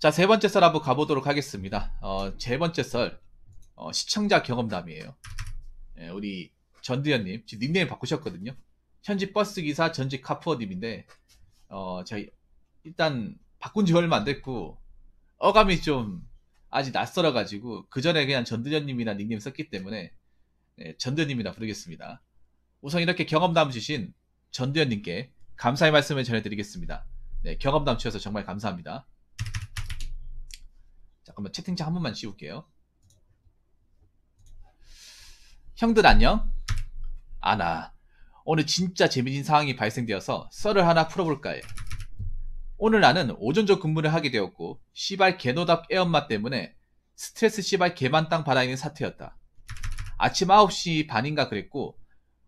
자, 세 번째 썰 한번 가보도록 하겠습니다. 어, 세 번째 썰, 어, 시청자 경험담이에요. 예, 우리 전두현님, 지금 닉네임 바꾸셨거든요. 현지 버스기사 전직 카푸어님인데, 어, 저희, 일단 바꾼 지 얼마 안 됐고, 어감이 좀 아직 낯설어가지고, 그 전에 그냥 전두현님이나 닉네임 썼기 때문에, 예, 전두현님이나 부르겠습니다. 우선 이렇게 경험담 주신 전두현님께 감사의 말씀을 전해드리겠습니다. 네, 경험담 주셔서 정말 감사합니다. 잠깐만 채팅창 한 번만 씌울게요. 형들 안녕? 아나 오늘 진짜 재미진 상황이 발생되어서 썰을 하나 풀어볼까 해. 오늘 나는 오전적 근무를 하게 되었고 시발 개노답 애엄마 때문에 스트레스 시발 개만땅 받아있는 사태였다. 아침 9시 반인가 그랬고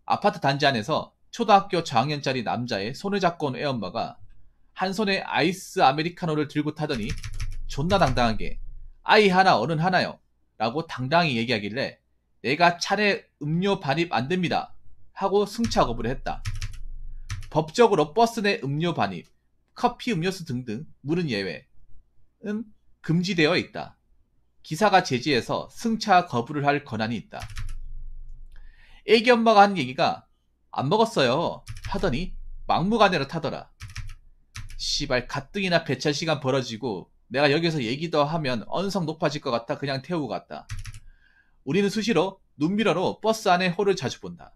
아파트 단지 안에서 초등학교 저학년짜리 남자의 손을 잡고 온 애엄마가 한 손에 아이스 아메리카노를 들고 타더니 존나 당당하게 아이 하나 어른 하나요. 라고 당당히 얘기하길래 내가 차례 음료 반입 안 됩니다. 하고 승차 거부를 했다. 법적으로 버스 내 음료 반입, 커피 음료수 등등 물은 예외은 음, 금지되어 있다. 기사가 제지해서 승차 거부를 할 권한이 있다. 애기 엄마가 한 얘기가 안 먹었어요 하더니 막무가내로 타더라. 시발 가뜩이나 배차 시간 벌어지고 내가 여기서 얘기 더 하면 언성 높아질 것 같아 그냥 태우고 갔다. 우리는 수시로 눈미러로 버스 안에 홀을 자주 본다.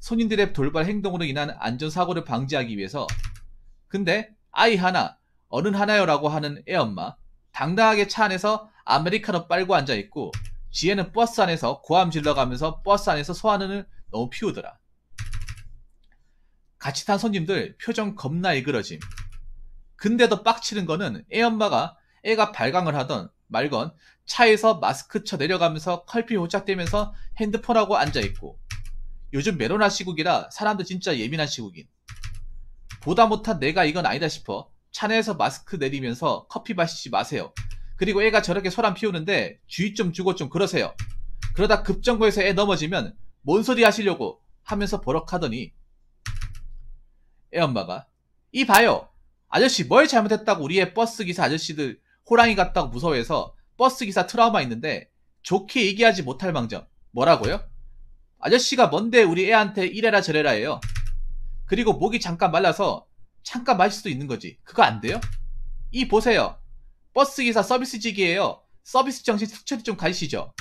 손님들의 돌발 행동으로 인한 안전사고를 방지하기 위해서 근데 아이 하나, 어른 하나요라고 하는 애엄마 당당하게 차 안에서 아메리카노 빨고 앉아있고 지혜는 버스 안에서 고함 질러가면서 버스 안에서 소화는을 너무 피우더라. 같이 탄 손님들 표정 겁나 일그러짐. 근데 더 빡치는 거는 애 엄마가 애가 발광을 하던 말건 차에서 마스크 쳐 내려가면서 컬피 호착되면서 핸드폰하고 앉아있고 요즘 메로나 시국이라 사람들 진짜 예민한 시국인 보다 못한 내가 이건 아니다 싶어 차 내에서 마스크 내리면서 커피 마시지 마세요 그리고 애가 저렇게 소란 피우는데 주의 좀 주고 좀 그러세요 그러다 급정거에서 애 넘어지면 뭔 소리 하시려고 하면서 버럭하더니 애 엄마가 이 봐요 아저씨 뭘 잘못했다고 우리의 버스 기사 아저씨들 호랑이 같다고 무서워해서 버스 기사 트라우마 있는데 좋게 얘기하지 못할 망정. 뭐라고요? 아저씨가 뭔데 우리 애한테 이래라 저래라 해요. 그리고 목이 잠깐 말라서 잠깐 마실 수도 있는 거지. 그거 안 돼요? 이 보세요. 버스 기사 서비스직이에요. 서비스 정신 특철이 좀가시죠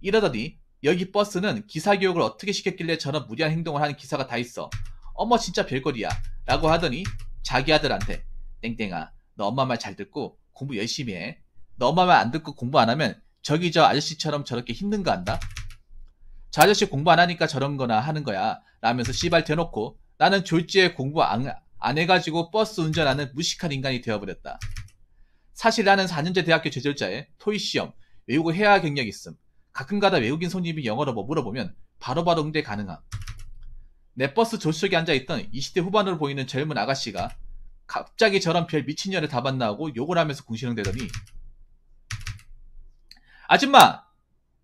이러더니 여기 버스는 기사 교육을 어떻게 시켰길래 저런 무리한 행동을 하는 기사가 다 있어. 어머 진짜 별거리야. 라고 하더니 자기 아들한테 땡땡아 너 엄마 말 잘 듣고 공부 열심히 해. 너 엄마 말 안 듣고 공부 안 하면 저기 저 아저씨처럼 저렇게 힘든 거 안다? 저 아저씨 공부 안 하니까 저런 거나 하는 거야. 라면서 씨발 대놓고 나는 졸지에 공부 안, 안 해가지고 버스 운전하는 무식한 인간이 되어버렸다. 사실 나는 4년제 대학교 제절자에 토이 시험, 외국어 해야 경력이 있음. 가끔가다 외국인 손님이 영어로 뭐 물어보면 바로바로 응대 가능함. 내 버스 조수석에 앉아있던 20대 후반으로 보이는 젊은 아가씨가 갑자기 저런 별 미친년을 다만나 하고 욕을 하면서 궁시렁대더니 아줌마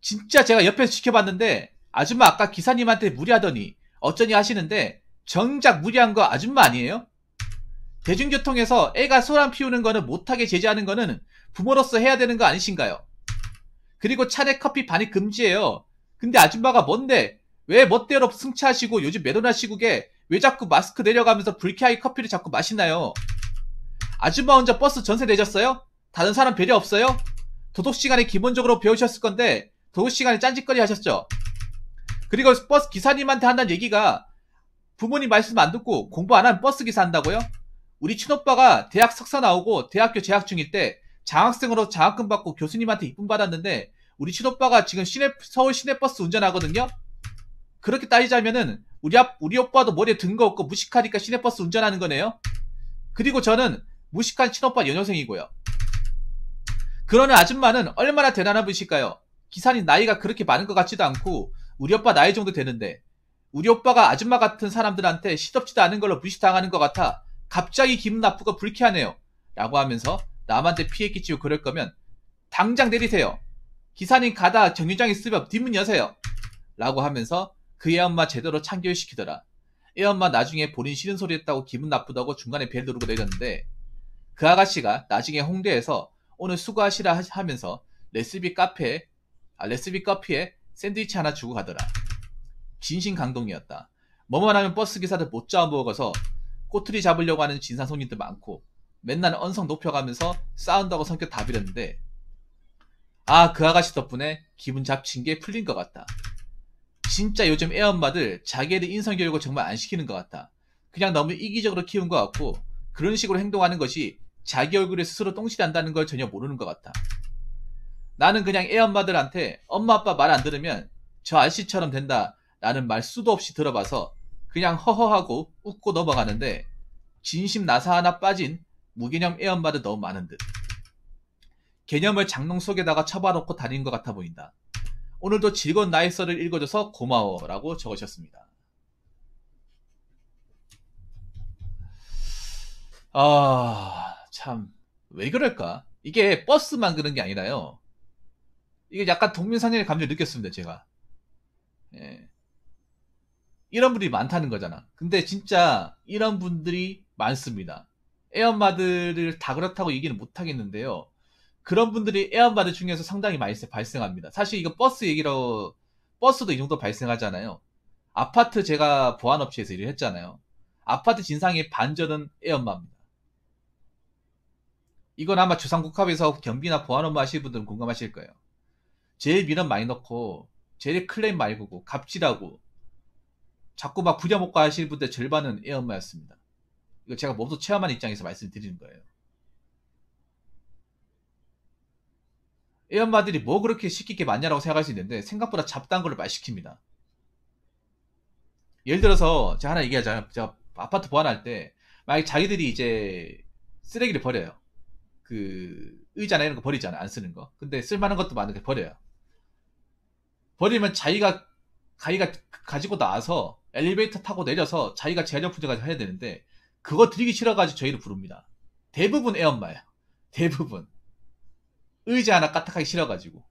진짜 제가 옆에서 지켜봤는데 아줌마 아까 기사님한테 무리하더니 어쩌니 하시는데 정작 무리한 거 아줌마 아니에요? 대중교통에서 애가 소란 피우는 거는 못하게 제재하는 거는 부모로서 해야 되는 거 아니신가요? 그리고 차내 커피 반입 금지예요. 근데 아줌마가 뭔데 왜 멋대로 승차하시고 요즘 매도나 시국에 왜 자꾸 마스크 내려가면서 불쾌하게 커피를 자꾸 마시나요? 아줌마 혼자 버스 전세 내셨어요? 다른 사람 배려 없어요? 도둑 시간에 기본적으로 배우셨을 건데 도둑 시간에 짠짓거리 하셨죠? 그리고 버스 기사님한테 한다는 얘기가 부모님 말씀 안 듣고 공부 안 하면 버스 기사 한다고요? 우리 친오빠가 대학 석사 나오고 대학교 재학 중일 때 장학생으로 장학금 받고 교수님한테 이쁨 받았는데 우리 친오빠가 지금 시내, 서울 시내버스 운전하거든요? 그렇게 따지자면은 우리 앞 우리 오빠도 머리에 든 거 없고 무식하니까 시내버스 운전하는 거네요. 그리고 저는 무식한 친오빠 연여생이고요. 그러는 아줌마는 얼마나 대단한 분이실까요? 기사님 나이가 그렇게 많은 것 같지도 않고 우리 오빠 나이 정도 되는데 우리 오빠가 아줌마 같은 사람들한테 시덥지도 않은 걸로 무시당하는 것 같아 갑자기 기분 나쁘고 불쾌하네요. 라고 하면서 남한테 피해 끼치고 그럴 거면 당장 내리세요. 기사님 가다 정류장에 쓰면 뒷문 여세요. 라고 하면서 그애 엄마 제대로 창교시키더라애 엄마 나중에 본인 싫은 소리 했다고 기분 나쁘다고 중간에 벨 누르고 내렸는데 그 아가씨가 나중에 홍대에서 오늘 수고하시라 하면서 레스비 카페에 아, 레스비 커피에 샌드위치 하나 주고 가더라. 진심 감동이었다 뭐만 하면 버스 기사들 못 잡아먹어서 꼬투리 잡으려고 하는 진상 손님들 많고 맨날 언성 높여가면서 싸운다고 성격 다비렸는데아 그 아가씨 덕분에 기분 잡친 게 풀린 것 같다. 진짜 요즘 애엄마들 자기애들 인성교육을 정말 안 시키는 것 같아. 그냥 너무 이기적으로 키운 것 같고 그런 식으로 행동하는 것이 자기 얼굴에 스스로 똥실한다는 걸 전혀 모르는 것 같아. 나는 그냥 애엄마들한테 엄마 아빠 말 안 들으면 저 아씨처럼 된다 라는 말 수도 없이 들어봐서 그냥 허허하고 웃고 넘어가는데 진심 나사 하나 빠진 무개념 애엄마들 너무 많은 듯. 개념을 장롱 속에다가 쳐봐놓고 다닌 것 같아 보인다. 오늘도 즐거운 나의 썰을 읽어줘서 고마워 라고 적으셨습니다. 아, 참. 왜 그럴까? 이게 버스만 그런 게 아니라요. 이게 약간 동민상련의 감정을 느꼈습니다, 제가. 예. 이런 분들이 많다는 거잖아. 근데 진짜 이런 분들이 많습니다. 애엄마들을 다 그렇다고 얘기는 못하겠는데요. 그런 분들이 애완바들 중에서 상당히 많이 발생합니다. 사실 이거 버스 얘기로 버스도 이 정도 발생하잖아요. 아파트 제가 보안업체에서 일을 했잖아요. 아파트 진상의 반전은 애엄마입니다. 이건 아마 주상국합에서 경비나 보안업무 하시는 분들은 공감하실 거예요. 제일 민원 많이 넣고 제일 클레임 많이 보고 갑질하고 자꾸 막 부려먹고 하시는 분들 절반은 애엄마였습니다. 이거 제가 몸소 체험한 입장에서 말씀드리는 거예요. 애엄마들이 뭐 그렇게 시키게 많냐라고 생각할 수 있는데 생각보다 잡다한 걸 많이 시킵니다. 예를 들어서 제가 하나 얘기하자면 제가 아파트 보안할때 만약 자기들이 이제 쓰레기를 버려요. 그 의자나 이런 거 버리잖아요. 안 쓰는 거. 근데 쓸만한 것도 많은데 버려요. 버리면 자기가 가위가 가지고 나와서 엘리베이터 타고 내려서 자기가 재활용품질까지 해야 되는데 그거 드리기 싫어가지고 저희를 부릅니다. 대부분 애엄마예요. 대부분. 의자 하나 까딱하게실어가지고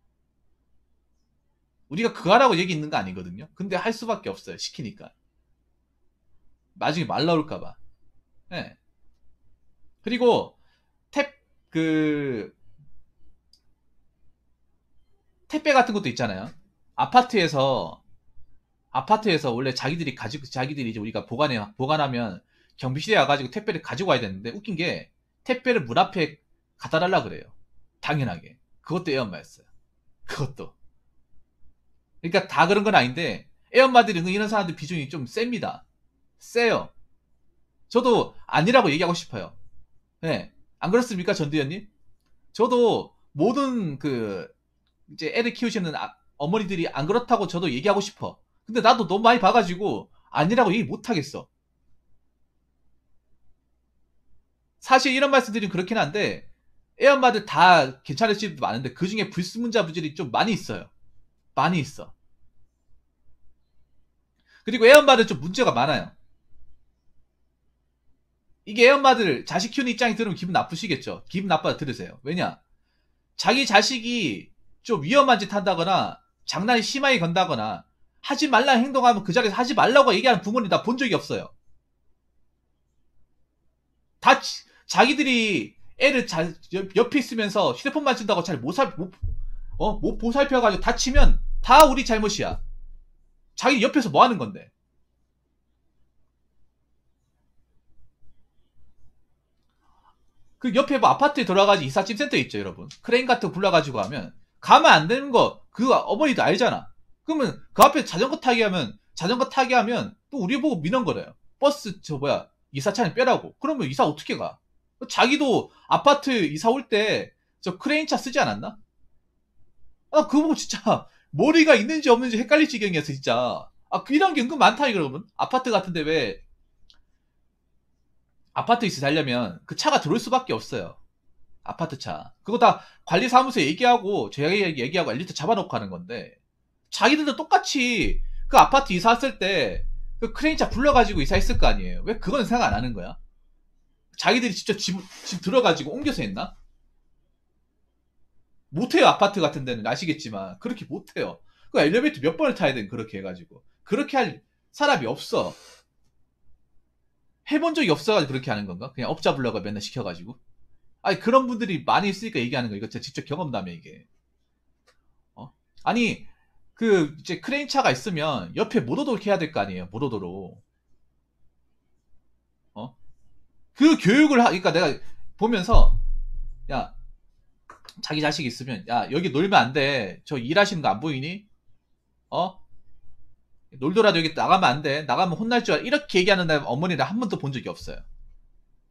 우리가 그거 하라고 얘기 있는 거 아니거든요. 근데 할 수밖에 없어요. 시키니까. 나중에 말 나올까봐. 네. 그리고 탭, 그, 택배 같은 것도 있잖아요. 아파트에서, 아파트에서 원래 자기들이 가지고, 자기들이 이제 우리가 보관해, 보관하면 경비실에 와가지고 택배를 가지고 와야 되는데, 웃긴 게 택배를 문 앞에 갖다 달라 그래요. 당연하게. 그것도 애엄마였어요. 그것도. 그러니까 다 그런 건 아닌데 애엄마들이 그러니까 이런 사람들 비중이 좀 셉니다. 세요. 저도 아니라고 얘기하고 싶어요. 네. 안 그렇습니까, 전두현님? 저도 모든 그 이제 애를 키우시는 아, 어머니들이 안 그렇다고 저도 얘기하고 싶어. 근데 나도 너무 많이 봐가지고 아니라고 얘기 못 하겠어. 사실 이런 말씀드린 그렇긴 한데 애어마들다 괜찮은 시리즈도 많은데 그 중에 불순문자 부질이 좀 많이 있어요. 많이 있어. 그리고 애어마들좀 문제가 많아요. 이게 애어마들 자식 키우는 입장이 들으면 기분 나쁘시겠죠. 기분 나빠 들으세요. 왜냐? 자기 자식이 좀 위험한 짓 한다거나 장난이 심하게 건다거나 하지 말라 행동하면 그 자리에서 하지 말라고 얘기하는 부모님 다 본 적이 없어요. 다 자기들이 애를 자, 옆, 에 있으면서 휴대폰 만쓴다고잘 못 살, 못, 어, 못 보살펴가지고 다치면 다 우리 잘못이야. 자기 옆에서 뭐 하는 건데? 그 옆에 뭐 아파트에 돌아가지 이삿짐 센터 있죠, 여러분. 크레인 같은 거 불러가지고 하면 가면 안 되는 거 그 어머니도 알잖아. 그러면 그 앞에 자전거 타기 하면 자전거 타기 하면 또 우리 보고 민원거려요. 버스 저 뭐야 이사차는 빼라고. 그러면 이사 어떻게 가? 자기도 아파트 이사 올 때 저 크레인 차 쓰지 않았나? 아, 그거 보고 진짜 머리가 있는지 없는지 헷갈릴 지경이었어, 진짜. 아, 그 이런 게 은근 많다, 이거 여러면 아파트 같은데 왜 아파트 이사 살려면 그 차가 들어올 수밖에 없어요. 아파트 차. 그거 다 관리사무소에 얘기하고, 저희 얘기하고 엘리트 잡아놓고 하는 건데, 자기들도 똑같이 그 아파트 이사왔을때 그 크레인 차 불러가지고 이사했을 거 아니에요. 왜 그건 생각 안 하는 거야? 자기들이 직접 집, 집 들어가지고 옮겨서 했나? 못해요 아파트 같은 데는 아시겠지만 그렇게 못해요 그 엘리베이터 몇 번을 타야 되는, 그렇게 해가지고 그렇게 할 사람이 없어 해본 적이 없어가지고 그렇게 하는 건가? 그냥 업자 불러가 맨날 시켜가지고 아니 그런 분들이 많이 있으니까 얘기하는 거예요 이거 제가 직접 경험담에 이게 어? 아니 그 이제 크레인 차가 있으면 옆에 못 오도록 해야 될 거 아니에요 못 오도록 그 교육을 하, 그러니까 내가 보면서, 야, 자기 자식 있으면, 야, 여기 놀면 안 돼. 저 일하시는 거 안 보이니? 어? 놀더라도 여기 나가면 안 돼. 나가면 혼날 줄 알아. 이렇게 얘기하는 날 어머니를 한 번도 본 적이 없어요.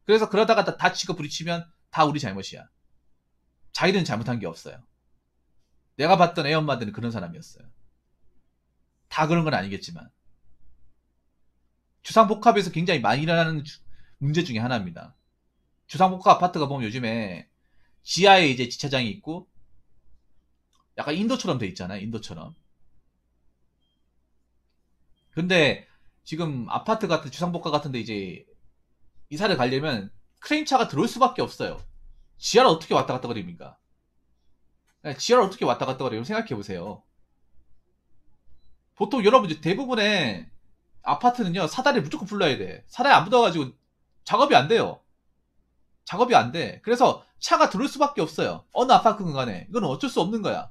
그래서 그러다가 다 다치고 부딪히면 다 우리 잘못이야. 자기는 잘못한 게 없어요. 내가 봤던 애 엄마들은 그런 사람이었어요. 다 그런 건 아니겠지만. 주상복합에서 굉장히 많이 일어나는 문제 중에 하나입니다. 주상복합 아파트가 보면 요즘에 지하에 이제 주차장이 있고 약간 인도처럼 돼 있잖아요. 인도처럼. 근데 지금 아파트 같은 주상복합 같은데 이제 이사를 가려면 크레인 차가 들어올 수밖에 없어요. 지하를 어떻게 왔다 갔다 거립니까? 네, 지하를 어떻게 왔다 갔다 거리면 생각해 보세요. 보통 여러분 이제 대부분의 아파트는요 사다리 무조건 불러야 돼. 사다리 안 붙어가지고 작업이 안 돼요. 작업이 안 돼. 그래서 차가 들을 수밖에 없어요. 어느 아파트든 간에. 이건 어쩔 수 없는 거야.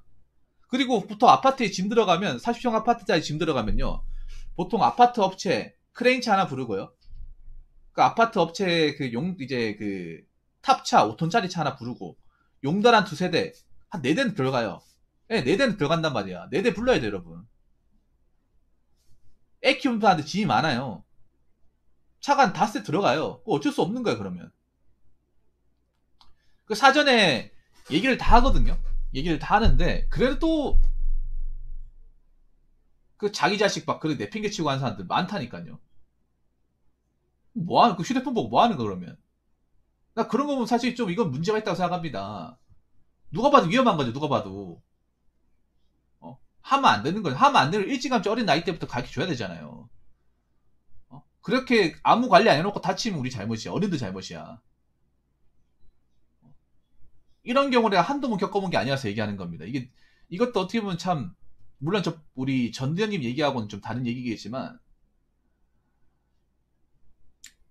그리고 보통 아파트에 짐 들어가면, 40평 아파트짜리 짐 들어가면요. 보통 아파트 업체, 크레인차 하나 부르고요. 그 아파트 업체 그 용, 이제 그 탑차, 5톤짜리 차 하나 부르고, 용달 한 두세 대, 한 네 대는 들어가요. 네, 네 대는 들어간단 예, 네 말이야. 네 대 불러야 돼, 여러분. 애 키우는 사람들 짐이 많아요. 차가 한다대 들어가요. 어쩔 수 없는 거야 그러면. 그 사전에 얘기를 다 하거든요. 얘기를 다 하는데 그래도 또 그 자기 자식 막그렇 내팽개치고 하는 사람들 많다니까요. 뭐 하는 그 휴대폰 보고 뭐 하는 거 그러면? 나 그런 거 보면 사실 좀 이건 문제가 있다고 생각합니다. 누가 봐도 위험한 거죠. 누가 봐도. 어? 하면 안 되는 거죠. 하면 안 되는 일찌감치 어린 나이 때부터 가르쳐 줘야 되잖아요. 그렇게 아무 관리 안 해놓고 다치면 우리 잘못이야. 어른들 잘못이야. 이런 경우 내가 한두 번 겪어본 게아니어서 얘기하는 겁니다. 이게 이것도 어떻게 보면 참 물론 저 우리 전 대장님 얘기하고는 좀 다른 얘기겠지만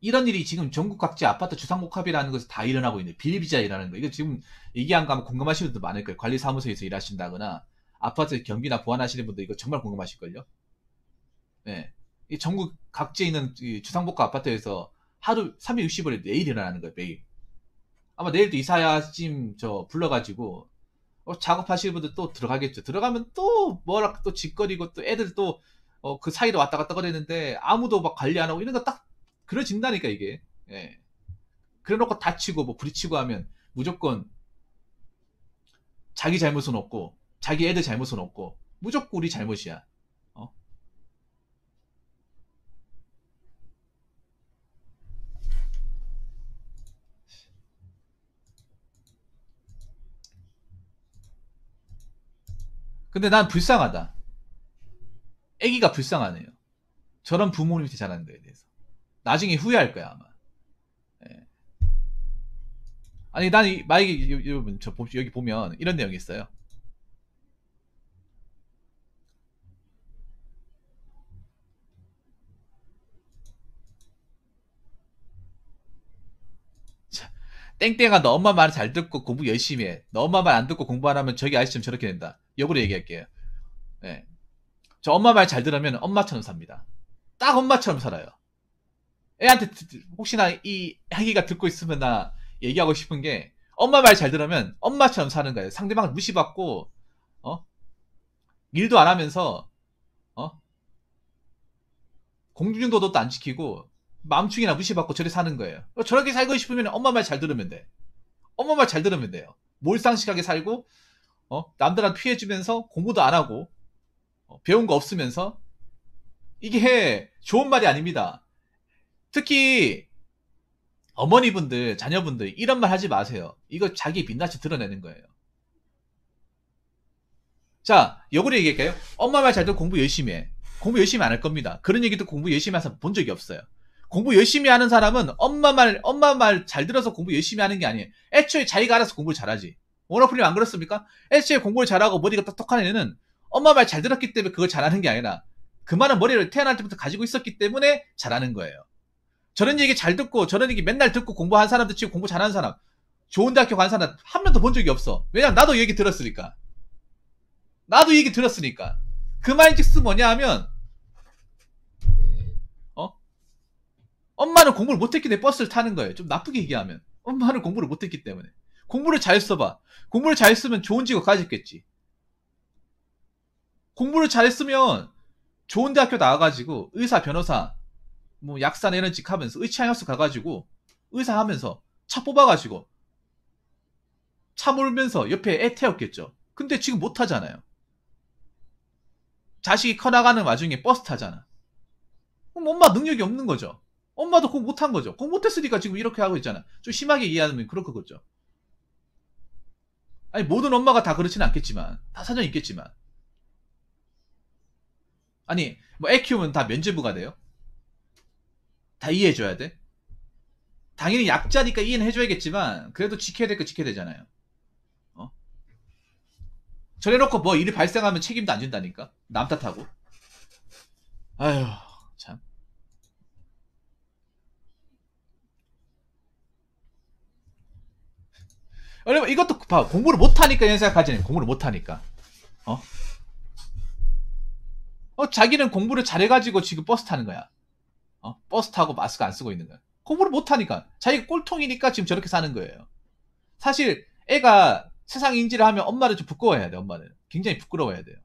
이런 일이 지금 전국 각지 아파트 주상복합이라는 것이 다 일어나고 있는데 비리비자이라는 거 이거 지금 얘기한 거 하면 궁금하시는 분들 많을 거예요. 관리사무소에서 일하신다거나 아파트 경비나 보완하시는 분들 이거 정말 궁금하실걸요 네. 예. 이 전국 각지에 있는 이 주상복합 아파트에서 하루 360일 내일 일어나는 거예요, 매일. 아마 내일도 이사야찜 저 불러가지고 어, 작업하실 분들 또 들어가겠죠. 들어가면 또 뭐라 또 짓거리고 또 애들 또 어, 그 사이로 왔다 갔다 거리는데 아무도 막 관리 안 하고 이런 거 딱 그려진다니까 이게. 예. 그래놓고 다치고 뭐 부딪히고 하면 무조건 자기 잘못은 없고 자기 애들 잘못은 없고 무조건 우리 잘못이야. 근데 난 불쌍하다. 애기가 불쌍하네요. 저런 부모님이 잘하는 거에 대해서. 나중에 후회할 거야, 아마. 예. 아니, 난, 이, 만약에, 여러분, 저, 여기 보면, 이런 내용이 있어요. 땡땡아 너 엄마 말 잘 듣고 공부 열심히 해. 너 엄마 말 안 듣고 공부 안 하면 저기 아저씨처럼 저렇게 된다. 역으로 얘기할게요. 네. 저 엄마 말 잘 들으면 엄마처럼 삽니다. 딱 엄마처럼 살아요. 애한테 혹시나 이아위가 듣고 있으면 나 얘기하고 싶은 게 엄마 말 잘 들으면 엄마처럼 사는 거예요. 상대방을 무시받고 어? 일도 안 하면서 어? 공중도도안 지키고 맘충이나 무시받고 저리 사는 거예요. 어, 저렇게 살고 싶으면 엄마 말 잘 들으면 돼. 엄마 말 잘 들으면 돼요. 몰상식하게 살고 어? 남들한테 피해주면서 공부도 안 하고 어? 배운 거 없으면서 이게 좋은 말이 아닙니다. 특히 어머니분들, 자녀분들 이런 말 하지 마세요. 이거 자기 빛나치 드러내는 거예요. 자, 역으로 얘기할까요? 엄마 말 잘 들어 공부 열심히 해. 공부 열심히 안 할 겁니다. 그런 얘기도 공부 열심히 해서 본 적이 없어요. 공부 열심히 하는 사람은 엄마 말, 엄마 말 잘 들어서 공부 열심히 하는 게 아니에요. 애초에 자기가 알아서 공부를 잘하지. 원어프님 안 그렇습니까? 애초에 공부를 잘하고 머리가 똑똑한 애는 엄마 말 잘 들었기 때문에 그걸 잘하는 게 아니라 그만은 머리를 태어날 때부터 가지고 있었기 때문에 잘하는 거예요. 저런 얘기 잘 듣고 저런 얘기 맨날 듣고 공부한 사람들 치고 공부 잘하는 사람 좋은 대학교 간 사람 한 명도 본 적이 없어. 왜냐면 나도 얘기 들었으니까. 나도 얘기 들었으니까. 그 말인즉슨 뭐냐 하면 엄마는 공부를 못했기 때문에 버스를 타는 거예요. 좀 나쁘게 얘기하면. 엄마는 공부를 못했기 때문에. 공부를 잘 써봐. 공부를 잘 쓰면 좋은 직업 가졌겠지. 공부를 잘 쓰면 좋은 대학교 나와가지고 의사, 변호사, 뭐 약사 내는 직 하면서 의치학연수 가가지고 의사 하면서 차 뽑아가지고 차 몰면서 옆에 애 태웠겠죠. 근데 지금 못 타잖아요. 자식이 커나가는 와중에 버스 타잖아. 그럼 엄마 능력이 없는 거죠. 엄마도 공 못 한 거죠. 공 못했으니까 지금 이렇게 하고 있잖아. 좀 심하게 이해하면 그렇게 거죠. 아니 모든 엄마가 다 그렇지는 않겠지만 다 사정 있겠지만 아니 뭐애 키우면 다 면제부가 돼요? 다 이해해줘야 돼? 당연히 약자니까 이해는 해줘야겠지만 그래도 지켜야 될 거 지켜야 되잖아요. 어? 저래놓고 뭐 일이 발생하면 책임도 안 진다니까 남 탓하고. 아휴. 왜냐면 이것도 봐 공부를 못하니까 이런 생각하지 공부를 못하니까 어? 어 자기는 공부를 잘해가지고 지금 버스 타는 거야 어 버스 타고 마스크 안 쓰고 있는 거야 공부를 못하니까 자기가 꼴통이니까 지금 저렇게 사는 거예요 사실 애가 세상 인지를 하면 엄마를 좀부끄워해야돼 엄마는 굉장히 부끄러워해야 돼요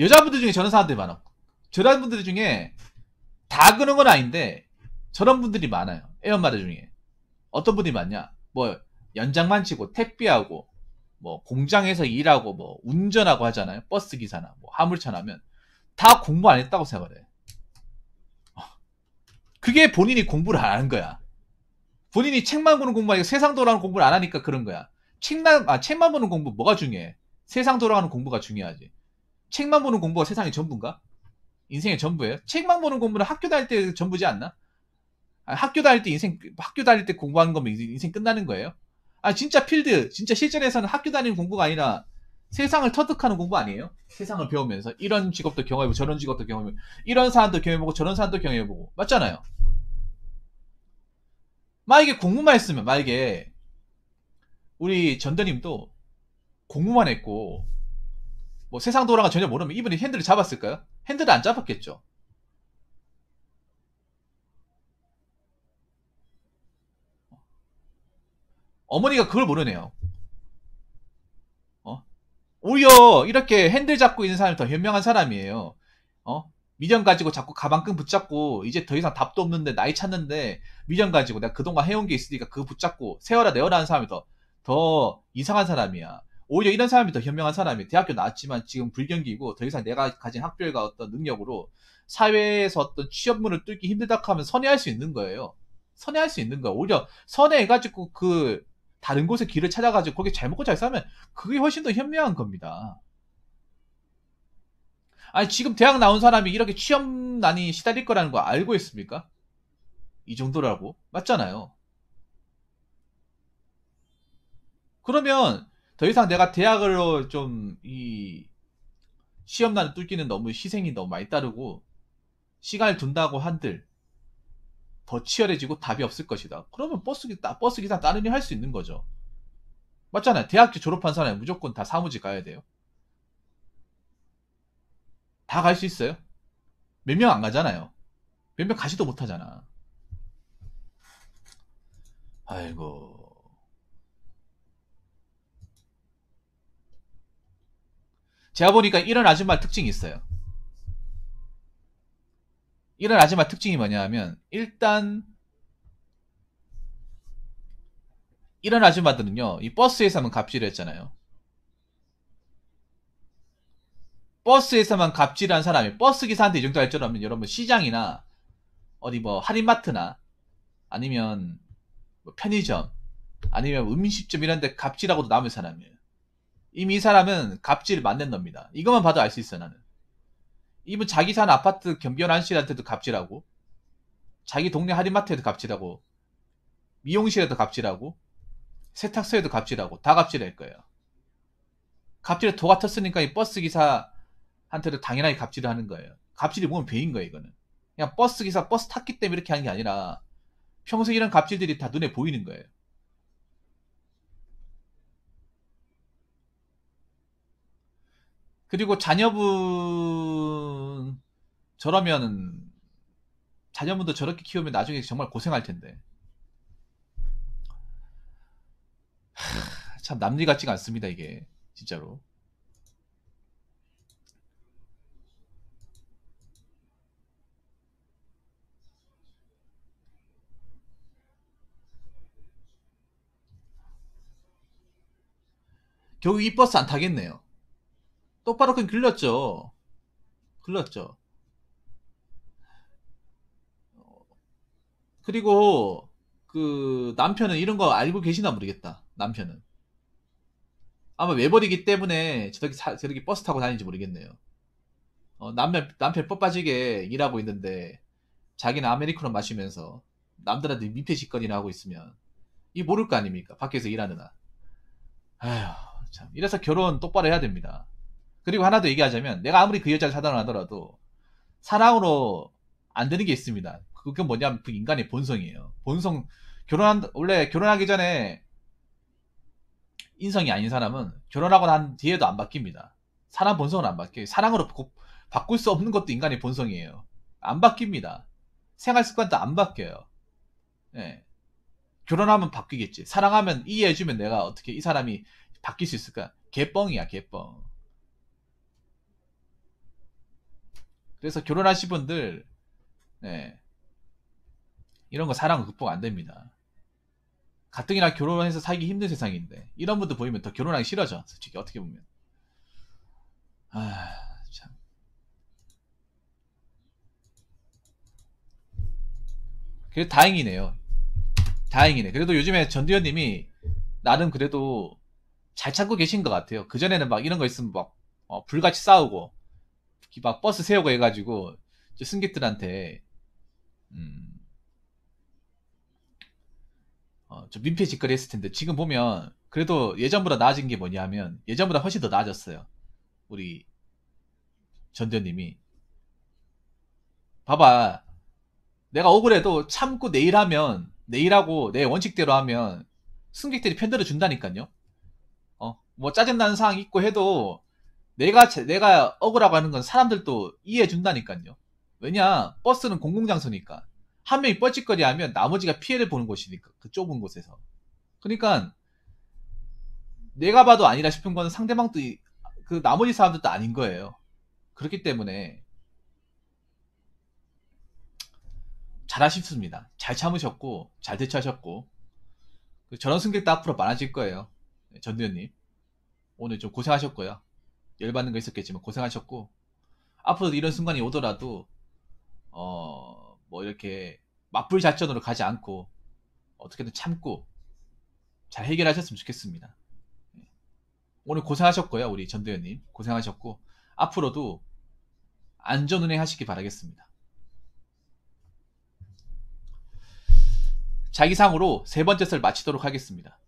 여자분들 중에 저런 사람들이 많아 저런 분들 중에 다 그런 건 아닌데 저런 분들이 많아요. 에어마드 중에. 어떤 분이 많냐? 뭐 연장만 치고 택배하고 뭐 공장에서 일하고 뭐 운전하고 하잖아요. 버스 기사나 뭐 화물차나면 다 공부 안 했다고 생각 해. 그게 본인이 공부를 안 하는 거야. 본인이 책만 보는 공부 아니고 세상 돌아가는 공부를 안 하니까 그런 거야. 책만 아 책만 보는 공부 뭐가 중요해? 세상 돌아가는 공부가 중요하지. 책만 보는 공부가 세상의 전부인가? 인생의 전부예요. 책만 보는 공부는 학교 다닐 때 전부지 않나? 아, 학교 다닐 때 인생 학교 다닐 때 공부하는 거면 인생 끝나는 거예요. 아 진짜 필드 진짜 실전에서는 학교 다니는 공부가 아니라 세상을 터득하는 공부 아니에요? 세상을 배우면서 이런 직업도 경험해보고 저런 직업도 경험해보고 이런 사람도 경험해보고 저런 사람도 경험해보고 맞잖아요. 만약에 공부만 했으면 만약에 우리 전도님도 공부만 했고 뭐 세상 돌아가 전혀 모르면 이분이 핸들을 잡았을까요? 핸들 안 잡았겠죠. 어머니가 그걸 모르네요. 어? 오히려 이렇게 핸들 잡고 있는 사람이 더 현명한 사람이에요. 어? 미련 가지고 자꾸 가방끈 붙잡고 이제 더 이상 답도 없는데 나이 찾는데 미련 가지고 내가 그동안 해온 게 있으니까 그거 붙잡고 세워라 내어라 하는 사람이 더, 더 이상한 사람이야. 오히려 이런 사람이 더 현명한 사람이 대학교 나왔지만 지금 불경기고 더 이상 내가 가진 학별과 어떤 능력으로 사회에서 어떤 취업문을 뚫기 힘들다 하면 선회할 수 있는 거예요. 선회할 수 있는 거야. 오히려 선회해가지고 그 다른 곳에 길을 찾아가지고 거기 잘 먹고 잘 살면 그게 훨씬 더 현명한 겁니다. 아니 지금 대학 나온 사람이 이렇게 취업난이 시달릴 거라는 거 알고 있습니까? 이 정도라고 맞잖아요. 그러면 더 이상 내가 대학으로 좀 이시험날 뚫기는 너무 희생이 너무 많이 따르고 시간을 둔다고 한들 더 치열해지고 답이 없을 것이다. 그러면 버스 기사 버스 기사 다른 일할수 있는 거죠. 맞잖아요. 대학교 졸업한 사람이 무조건 다 사무직 가야 돼요. 다 갈 수 있어요? 몇 명 안 가잖아요. 몇 명 가지도 못하잖아. 아이고. 제가 보니까 이런 아줌마 특징이 있어요. 이런 아줌마 특징이 뭐냐면 하 일단 이런 아줌마들은요 이 버스에서만 갑질을 했잖아요. 버스에서만 갑질한 사람이 버스 기사한테 이 정도 할 줄 알면 여러분 시장이나 어디 뭐 할인마트나 아니면 뭐 편의점 아니면 뭐 음식점 이런 데 갑질하고도 남은 사람이에요. 이미 이 사람은 갑질 을 만든 겁니다 이것만 봐도 알 수 있어 나는. 이분 자기 산 아파트 겸비원 안씨한테도 갑질하고 자기 동네 할인마트에도 갑질하고 미용실에도 갑질하고 세탁소에도 갑질하고 다 갑질할 거예요. 갑질에 도가 텄으니까 이 버스 기사한테도 당연하게 갑질을 하는 거예요. 갑질이 보면 배인 거예요, 이거는. 그냥 버스 기사 버스 탔기 때문에 이렇게 하는 게 아니라 평소 에 이런 갑질들이 다 눈에 보이는 거예요. 그리고 자녀분 저라면 자녀분도 저렇게 키우면 나중에 정말 고생할 텐데. 하, 참 남들 같지가 않습니다 이게 진짜로. 결국 이 버스 안 타겠네요. 똑바로 그큰길렀죠길렀죠 그리고 그 남편은 이런 거 알고 계시나 모르겠다. 남편은 아마 외벌이기 때문에 저렇게 사, 저렇게 버스 타고 다니는지 모르겠네요. 어, 남편 남편 뻗 빠지게 일하고 있는데 자기는 아메리카노 마시면서 남들한테 민폐 짓거리나 하고 있으면 이 모를 거 아닙니까? 밖에서 일하느나. 아휴 참 이래서 결혼 똑바로 해야 됩니다. 그리고 하나 더 얘기하자면 내가 아무리 그 여자를 사단하더라도 사랑으로 안 되는 게 있습니다. 그게 뭐냐면 그 인간의 본성이에요. 본성 결혼한 원래 결혼하기 전에 인성이 아닌 사람은 결혼하고 난 뒤에도 안 바뀝니다. 사람 본성은 안 바뀌어요. 사랑으로 바꿀 수 없는 것도 인간의 본성이에요. 안 바뀝니다. 생활 습관도 안 바뀌어요. 예. 결혼하면 바뀌겠지. 사랑하면 이해해주면 내가 어떻게 이 사람이 바뀔 수 있을까? 개뻥이야, 개뻥. 그래서 결혼하신 분들 네, 이런 거 사랑 극복 안 됩니다. 가뜩이나 결혼해서 살기 힘든 세상인데 이런 분들 보이면 더 결혼하기 싫어져. 솔직히 어떻게 보면 아 참. 그래 도 다행이네요. 다행이네. 그래도 요즘에 전두현님이 나름 그래도 잘 찾고 계신 것 같아요. 그 전에는 막 이런 거 있으면 막 어, 불같이 싸우고 막 버스 세우고 해가지고 승객들한테 음, 어, 민폐 짓거리 했을 텐데 지금 보면 그래도 예전보다 나아진 게 뭐냐면 예전보다 훨씬 더 나아졌어요. 우리 전대님이 봐봐 내가 억울해도 참고 내일 하면 내일하고 내 원칙대로 하면 승객들이 편들어 준다니까요. 어뭐 짜증나는 상황 있고 해도 내가 내가 억울하고 하는 건 사람들도 이해해 준다니까요. 왜냐 버스는 공공장소니까 한 명이 뻘짓거리하면 나머지가 피해를 보는 곳이니까 그 좁은 곳에서. 그러니까 내가 봐도 아니라 싶은 건 상대방도 그 나머지 사람들도 아닌 거예요. 그렇기 때문에 잘하셨습니다. 잘 참으셨고 잘 대처하셨고 저런 그 승객도 앞으로 많아질 거예요. 네, 전두현님 오늘 좀 고생하셨고요. 열받는 거 있었겠지만 고생하셨고 앞으로도 이런 순간이 오더라도 어뭐 이렇게 맞불 작전으로 가지 않고 어떻게든 참고 잘 해결하셨으면 좋겠습니다. 예. 오늘 고생하셨고요, 우리 전도연님 고생하셨고 앞으로도 안전 운행하시기 바라겠습니다. 자기상으로 세 번째 썰 마치도록 하겠습니다.